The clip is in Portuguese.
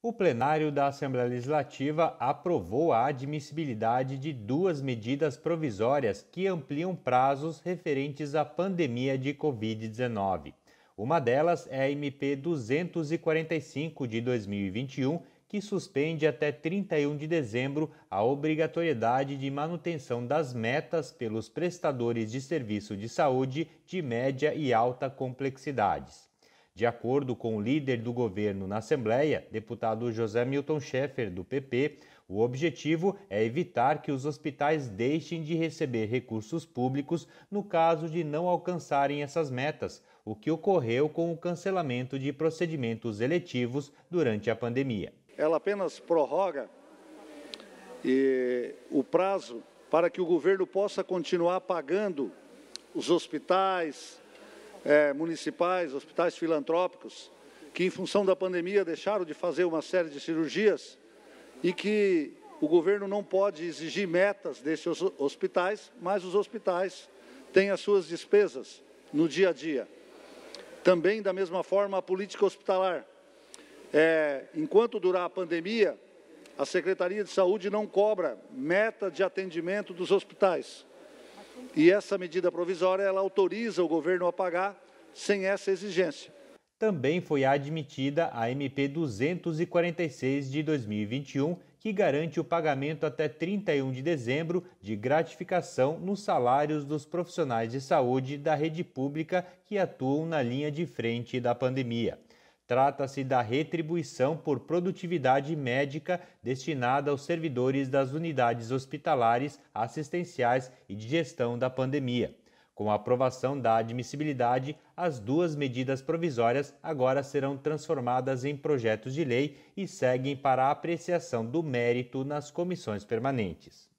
O plenário da Assembleia Legislativa aprovou a admissibilidade de duas medidas provisórias que ampliam prazos referentes à pandemia de Covid-19. Uma delas é a MP 245 de 2021, que suspende até 31 de dezembro a obrigatoriedade de manutenção das metas pelos prestadores de serviço de saúde de média e alta complexidades. De acordo com o líder do governo na Assembleia, deputado José Milton Schaeffer, do PP, o objetivo é evitar que os hospitais deixem de receber recursos públicos no caso de não alcançarem essas metas, o que ocorreu com o cancelamento de procedimentos eletivos durante a pandemia. Ela apenas prorroga eh, o prazo para que o governo possa continuar pagando os hospitais eh, municipais, hospitais filantrópicos, que em função da pandemia deixaram de fazer uma série de cirurgias e que o governo não pode exigir metas desses hospitais, mas os hospitais têm as suas despesas no dia a dia. Também, da mesma forma, a política hospitalar. É, enquanto durar a pandemia, a Secretaria de Saúde não cobra meta de atendimento dos hospitais. E essa medida provisória, ela autoriza o governo a pagar sem essa exigência também foi admitida a MP 246 de 2021, que garante o pagamento até 31 de dezembro de gratificação nos salários dos profissionais de saúde da rede pública que atuam na linha de frente da pandemia. Trata-se da retribuição por produtividade médica destinada aos servidores das unidades hospitalares, assistenciais e de gestão da pandemia. Com a aprovação da admissibilidade, as duas medidas provisórias agora serão transformadas em projetos de lei e seguem para apreciação do mérito nas comissões permanentes.